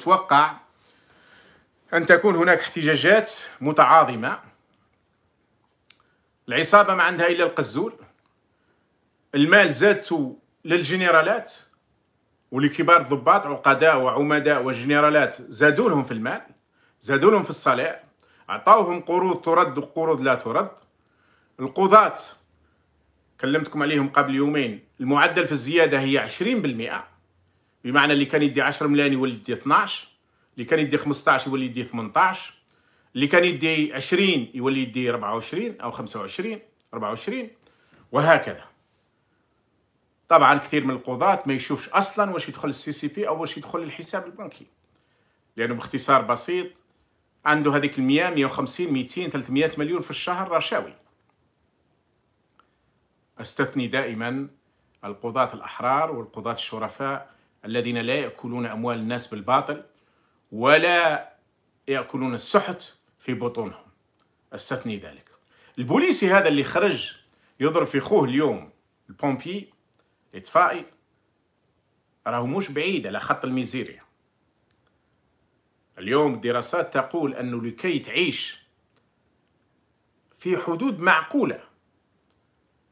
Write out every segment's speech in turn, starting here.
نتوقع أن تكون هناك احتجاجات متعاظمة العصابة ما عندها إلا القزول المال زادت للجنرالات ولكبار الضباط عقداء وعمداء وجنرالات زادوا لهم في المال زادوا لهم في الصلاة عطاوهم قروض ترد وقروض لا ترد القضاة كلمتكم عليهم قبل يومين المعدل في الزيادة هي بمعنى اللي كان يدي 10 ملايين يولي يدي 12 اللي كان يدي 15 يولي يدي 18 اللي كان يدي 20 يولي يدي 24 او 25 24 وهكذا طبعا كثير من القضاة ما يشوفش اصلا واش يدخل السي سي بي او واش يدخل الحساب البنكي لانه باختصار بسيط عنده هذيك ال 100 150 200 300 مليون في الشهر رشاوي استثني دائما القضاة الاحرار والقضاة الشرفاء الذين لا يأكلون أموال الناس بالباطل ولا يأكلون السحت في بطونهم استثني ذلك البوليسي هذا اللي خرج يضرب في خوه اليوم البومبي الاطفائي راهو مش بعيد على خط الميزيريا اليوم الدراسات تقول انه لكي تعيش في حدود معقوله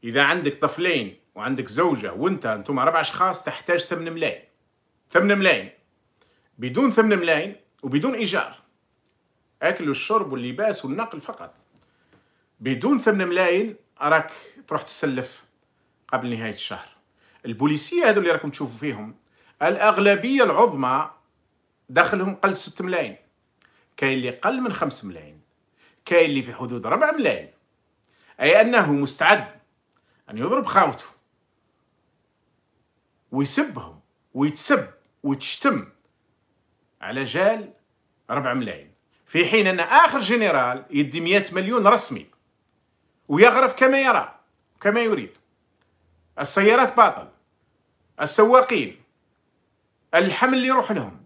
اذا عندك طفلين وعندك زوجه وانت انتم اربع اشخاص تحتاج 8 ملايين ثمن ملاين بدون ثمن ملاين وبدون إيجار أكل والشرب واللباس والنقل فقط بدون ثمن ملاين راك تروح تسلف قبل نهاية الشهر البوليسية هذو اللي راكم تشوفوا فيهم الأغلبية العظمى دخلهم قل ست ملاين كاين اللي قل من خمس ملاين كاين اللي في حدود ربع ملاين أي أنه مستعد أن يضرب خاوته ويسبهم ويتسب وتشتم على جال ربع ملايين في حين ان اخر جنرال يدي 100 مليون رسمي ويغرف كما يرى كما يريد السيارات باطل السواقين الحمل اللي يروح لهم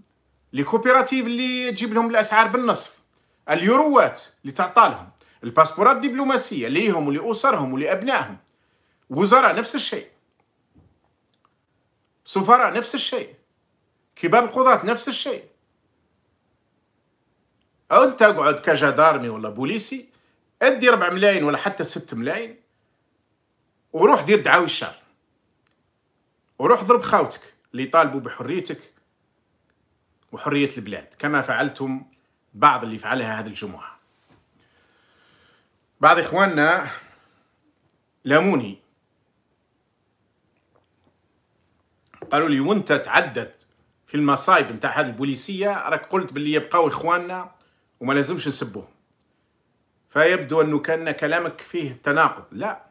الكوبيراتيف اللي تجيب لهم الاسعار بالنصف اليوروات اللي تعطى لهم الباسبورات الدبلوماسيه ليهم ولاسرهم ولابنائهم وزراء نفس الشيء سفراء نفس الشيء كبار القضاة نفس الشيء أو أنت أقعد كجدارمي ولا بوليسي أدي ربع ملايين ولا حتى ست ملايين وروح دير دعاوي الشر وروح ضرب خاوتك اللي يطالبوا بحريتك وحرية البلاد كما فعلتم بعض اللي فعلها هذه الجمعة بعض إخواننا لاموني قالوا لي وانت تعدد في المصايب نتاع هذه البوليسيه راك قلت باللي يبقاو اخواننا وما لازمش نسبوهم فيبدو انه كان كلامك فيه تناقض لا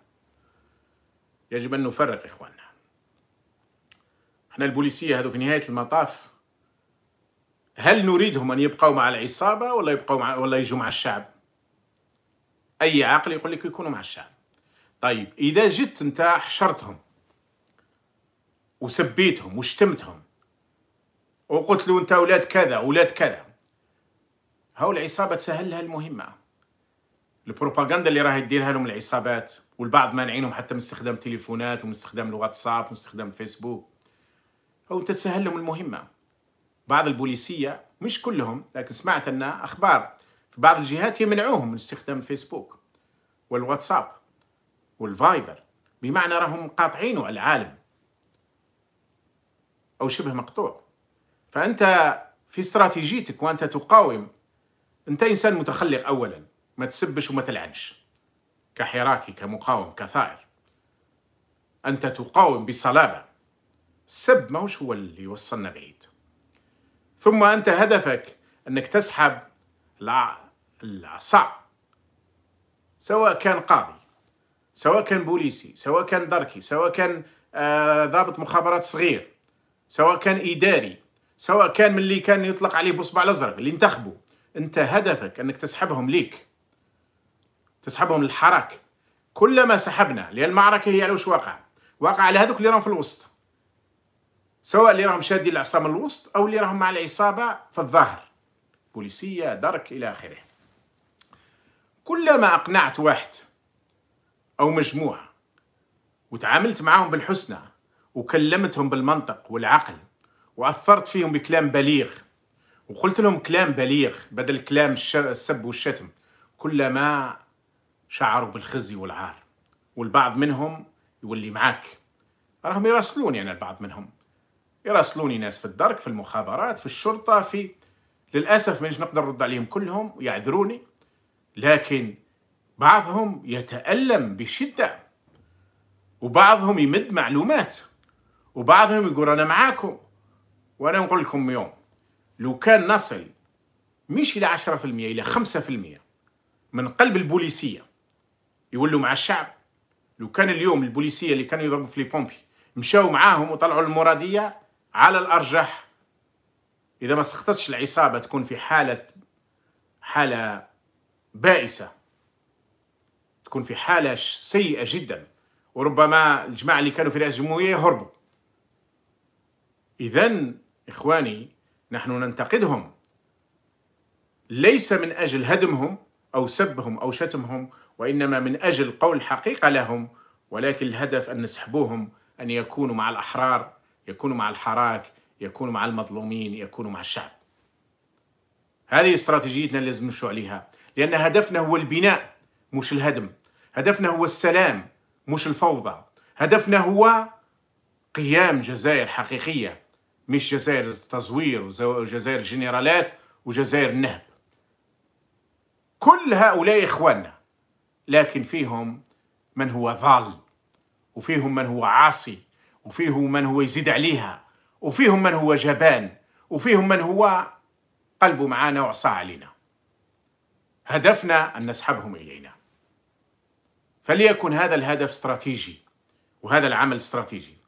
يجب ان نفرق اخواننا احنا البوليسيه هذو في نهايه المطاف هل نريدهم ان يبقوا مع العصابه ولا يبقوا مع ولا يجوا مع الشعب اي عاقل يقول لك يكونوا مع الشعب طيب اذا جيت انت حشرتهم وسبيتهم وشتمتهم وقتلوا انت اولاد كذا اولاد كذا هاو العصابه تسهل لها المهمه البروباغندا اللي راهي ديرها لهم العصابات والبعض مانعينهم حتى من استخدام تليفونات ومن استخدام الواتساب ومن استخدام الفيسبوك هاو تسهل لهم المهمه بعض البوليسيه مش كلهم لكن سمعت ان اخبار في بعض الجهات يمنعوهم من استخدام الفيسبوك والواتساب والفايبر بمعنى راهم قاطعينه العالم او شبه مقطوع فأنت في استراتيجيتك وأنت تقاوم أنت إنسان متخلق أولا ما تسبش وما تلعنش كحراكي كمقاوم كثائر أنت تقاوم بصلابة السب ماهوش هو اللي يوصلنا بعيد ثم أنت هدفك أنك تسحب العصا سواء كان قاضي سواء كان بوليسي سواء كان دركي سواء كان آه ضابط مخابرات صغير سواء كان إداري سواء كان من اللي كان يطلق عليه بصبع الازرق اللي انتخبوا انت هدفك انك تسحبهم ليك تسحبهم للحراك كلما سحبنا لان المعركه هي على وش واقع واقع على هذوك اللي راهم في الوسط سواء اللي راهم شادين العصام الوسط او اللي راهم مع العصابه في الظهر بوليسيه درك الى اخره كلما اقنعت واحد او مجموعه وتعاملت معاهم بالحسنى وكلمتهم بالمنطق والعقل واثرت فيهم بكلام بليغ وقلت لهم كلام بليغ بدل كلام السب والشتم كلما شعروا بالخزي والعار والبعض منهم يولي معاك راهم يراسلوني انا البعض منهم يراسلوني ناس في الدرك في المخابرات في الشرطه في للاسف مش نقدر نرد عليهم كلهم ويعذروني لكن بعضهم يتالم بشده وبعضهم يمد معلومات وبعضهم يقول انا معاكم وأنا نقول لكم يوم لو كان نصل مش إلى 10% إلى 5% من قلب البوليسية يولوا مع الشعب لو كان اليوم البوليسية اللي كانوا يضربوا في لي بومبي مشاو معاهم وطلعوا المرادية على الأرجح إذا ما سقطتش العصابة تكون في حالة حالة بائسة تكون في حالة سيئة جدا وربما الجماعة اللي كانوا في رئاسة الجمهورية يهربوا إذا إخواني نحن ننتقدهم ليس من أجل هدمهم أو سبهم أو شتمهم وإنما من أجل قول حقيقة لهم ولكن الهدف أن نسحبوهم أن يكونوا مع الأحرار يكونوا مع الحراك يكونوا مع المظلومين يكونوا مع الشعب هذه استراتيجيتنا اللي لازم نمشوا عليها لأن هدفنا هو البناء مش الهدم هدفنا هو السلام مش الفوضى هدفنا هو قيام جزائر حقيقية مش جزائر التزوير وجزائر الجنرالات وجزائر النهب كل هؤلاء إخواننا لكن فيهم من هو ضال وفيهم من هو عاصي وفيهم من هو يزيد عليها وفيهم من هو جبان وفيهم من هو قلبه معانا وعصا علينا هدفنا أن نسحبهم إلينا فليكن هذا الهدف استراتيجي وهذا العمل استراتيجي